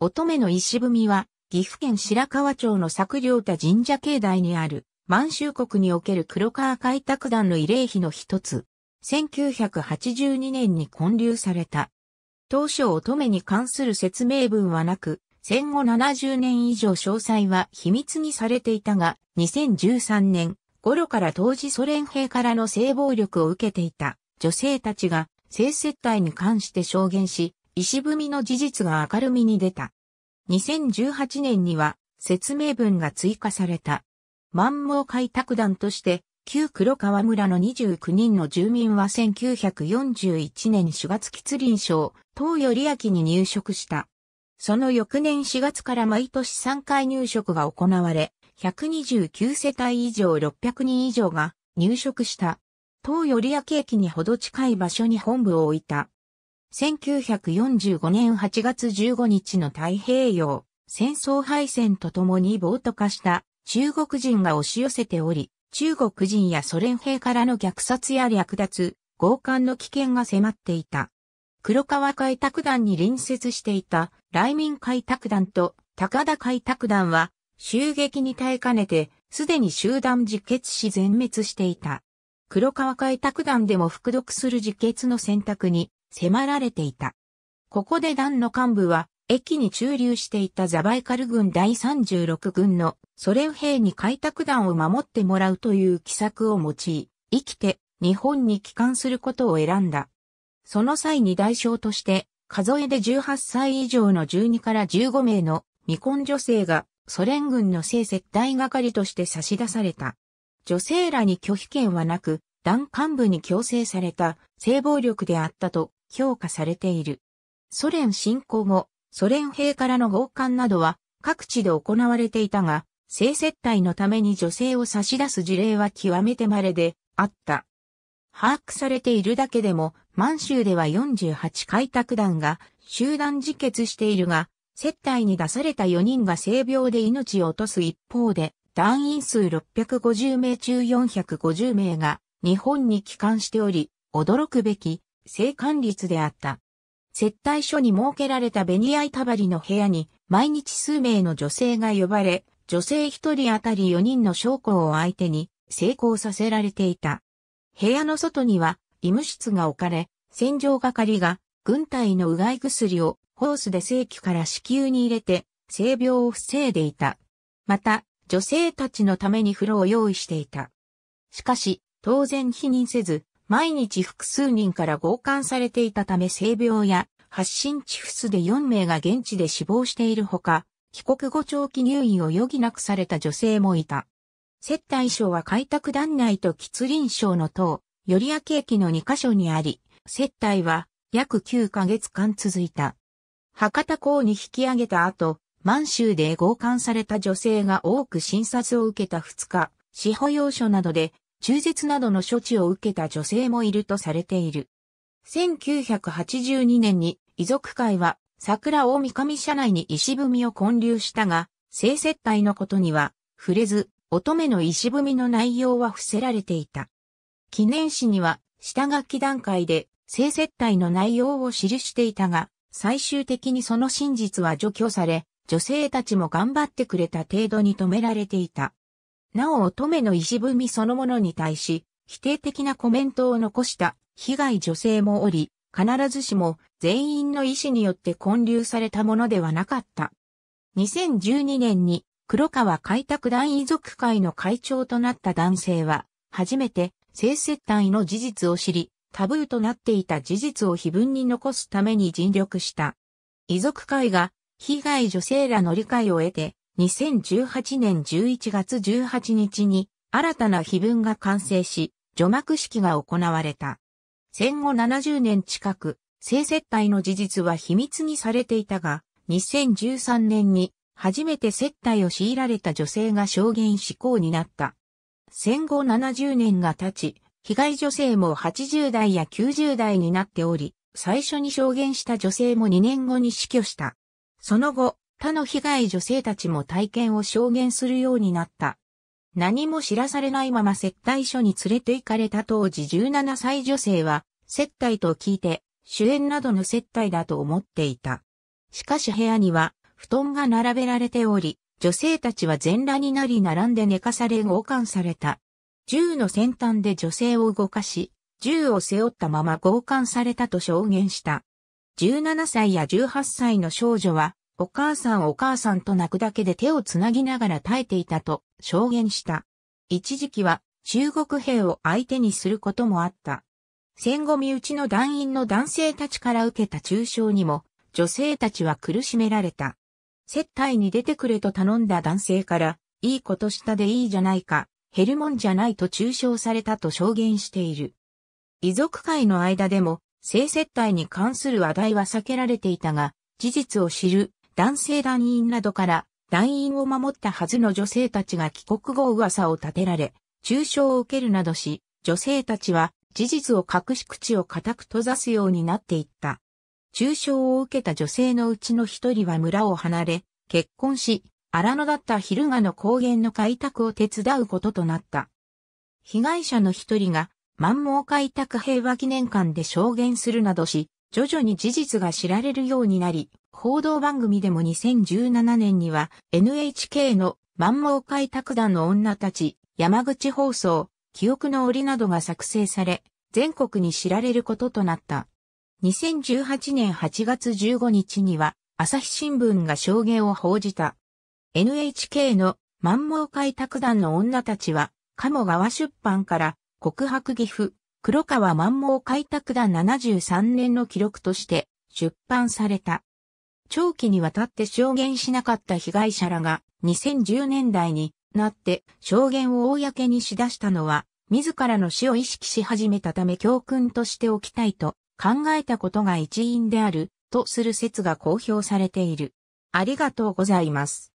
乙女の石踏みは、岐阜県白川町の作良田神社境内にある、満州国における黒川開拓団の慰霊碑の一つ。1982年に建立された。当初乙女に関する説明文はなく、戦後70年以上詳細は秘密にされていたが、2013年頃から当時ソ連兵からの性暴力を受けていた女性たちが性接待に関して証言し、石踏みの事実が明るみに出た。2018年には説明文が追加された。満蒙開拓団として、旧黒川村の29人の住民は1941年4月吉林省、東より明に入植した。その翌年4月から毎年3回入植が行われ、129世帯以上600人以上が入植した。東より明駅にほど近い場所に本部を置いた。1945年8月15日の太平洋戦争敗戦とともに暴徒化した中国人が押し寄せており、中国人やソ連兵からの虐殺や略奪、強姦の危険が迫っていた。黒川開拓団に隣接していた雷民開拓団と高田開拓団は襲撃に耐えかねてすでに集団自決し全滅していた。黒川開拓団でも服毒する自決の選択に迫られていた。ここで団の幹部は、駅に駐留していたザバイカル軍第36軍のソ連兵に開拓団を守ってもらうという奇策を用い、生きて日本に帰還することを選んだ。その際に代償として、数えで18歳以上の12から15名の未婚女性がソ連軍の性接待係として差し出された。女性らに拒否権はなく、団幹部に強制された性暴力であったと評価されている。ソ連侵攻後、ソ連兵からの強姦などは各地で行われていたが、性接待のために女性を差し出す事例は極めて稀であった。把握されているだけでも、満州では48開拓団が集団自決しているが、接待に出された4人が性病で命を落とす一方で、団員数650名中450名が日本に帰還しており、驚くべき生還率であった。接待所に設けられたベニヤ板張りの部屋に毎日数名の女性が呼ばれ、女性一人あたり4人の将校を相手に成功させられていた。部屋の外には医務室が置かれ、戦場係が軍隊のうがい薬をホースで正規から子宮に入れて性病を防いでいた。また、女性たちのために風呂を用意していた。しかし、当然否認せず、毎日複数人から強姦されていたため性病や発疹チフスで4名が現地で死亡しているほか、帰国後長期入院を余儀なくされた女性もいた。接待症は開拓団内と吉林省の塔、寄明駅の2カ所にあり、接待は約9ヶ月間続いた。博多港に引き上げた後、満州で強姦された女性が多く診察を受けた2日、司法要所などで中絶などの処置を受けた女性もいるとされている。1982年に遺族会は桜大三上社内に石踏みを混流したが、性接待のことには触れず、乙女の石踏みの内容は伏せられていた。記念誌には下書き段階で性接待の内容を記していたが、最終的にその真実は除去され、女性たちも頑張ってくれた程度に止められていた。なお乙女の石踏みそのものに対し、否定的なコメントを残した被害女性もおり、必ずしも全員の意思によって混流されたものではなかった。2012年に黒川開拓団遺族会の会長となった男性は、初めて性接待の事実を知り、タブーとなっていた事実を非分に残すために尽力した。遺族会が被害女性らの理解を得て、2018年11月18日に新たな碑文が完成し、除幕式が行われた。戦後70年近く、性接待の事実は秘密にされていたが、2013年に初めて接待を強いられた女性が証言志行になった。戦後70年が経ち、被害女性も80代や90代になっており、最初に証言した女性も2年後に死去した。その後、他の被害女性たちも体験を証言するようになった。何も知らされないまま接待所に連れて行かれた当時17歳女性は、接待と聞いて、主演などの接待だと思っていた。しかし部屋には、布団が並べられており、女性たちは全裸になり並んで寝かされ強姦された。銃の先端で女性を動かし、銃を背負ったまま強姦されたと証言した。17歳や18歳の少女は、お母さんお母さんと泣くだけで手をつなぎながら耐えていたと証言した。一時期は中国兵を相手にすることもあった。戦後身内の団員の男性たちから受けた中傷にも女性たちは苦しめられた。接待に出てくれと頼んだ男性から、いいことしたでいいじゃないか、減るもんじゃないと中傷されたと証言している。遺族会の間でも、性接待に関する話題は避けられていたが、事実を知る男性団員などから団員を守ったはずの女性たちが帰国後噂を立てられ、中傷を受けるなどし、女性たちは事実を隠し口を固く閉ざすようになっていった。中傷を受けた女性のうちの一人は村を離れ、結婚し、荒野だった昼賀の高原の開拓を手伝うこととなった。被害者の一人が、満蒙開拓平和記念館で証言するなどし、徐々に事実が知られるようになり、報道番組でも2017年には NHK の満蒙開拓団の女たち、山口放送、記憶の折などが作成され、全国に知られることとなった。2018年8月15日には、朝日新聞が証言を報じた。NHK の満蒙開拓団の女たちは、鴨川出版から告白岐阜、黒川満蒙開拓団73年の記録として出版された。長期にわたって証言しなかった被害者らが2010年代になって証言を公にしだしたのは自らの死を意識し始めたため教訓としておきたいと考えたことが一因であるとする説が公表されている。ありがとうございます。